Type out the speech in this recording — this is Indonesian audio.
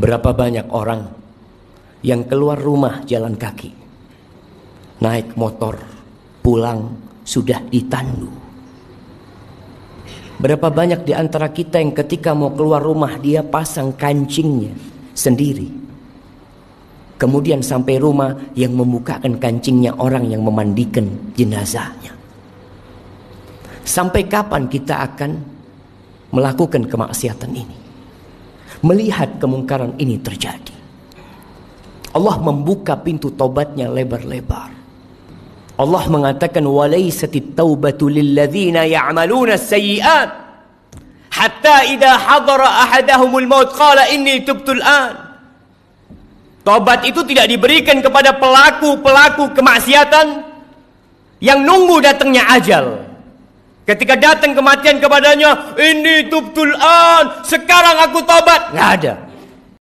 Berapa banyak orang yang keluar rumah jalan kaki, naik motor, pulang sudah ditandu. Berapa banyak di antara kita yang ketika mau keluar rumah dia pasang kancingnya sendiri. Kemudian sampai rumah yang membukakan kancingnya orang yang memandikan jenazahnya. Sampai kapan kita akan melakukan kemaksiatan ini? melihat kemungkaran ini terjadi. Allah membuka pintu taubatnya lebar-lebar. Allah mengatakan walaisatit taubatu lilladzina ya'maluna sayyi'at hatta idza hadara ahadahumul maut qala inni tubtu al'an. Tobat itu tidak diberikan kepada pelaku-pelaku kemaksiatan yang nunggu datangnya ajal. Ketika datang kematian kepadanya, ini tubtul an, sekarang aku tobat. Nggak ada.